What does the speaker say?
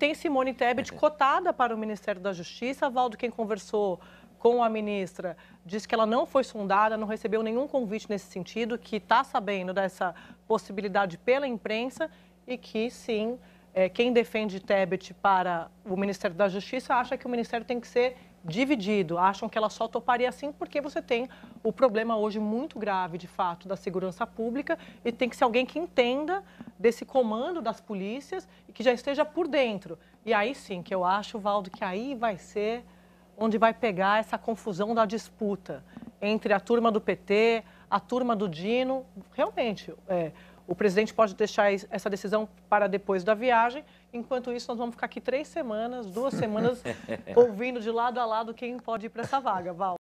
tem Simone Tebet é. cotada para o Ministério da Justiça. Valdo, quem conversou com a ministra, disse que ela não foi sondada, não recebeu nenhum convite nesse sentido, que está sabendo dessa possibilidade pela imprensa e que sim é, quem defende Tebet para o Ministério da Justiça acha que o Ministério tem que ser dividido, acham que ela só toparia assim porque você tem o problema hoje muito grave, de fato, da segurança pública e tem que ser alguém que entenda desse comando das polícias e que já esteja por dentro. E aí sim, que eu acho, Valdo, que aí vai ser onde vai pegar essa confusão da disputa entre a turma do PT, a turma do Dino. Realmente, é, o presidente pode deixar essa decisão para depois da viagem. Enquanto isso, nós vamos ficar aqui três semanas, duas semanas, ouvindo de lado a lado quem pode ir para essa vaga, Val.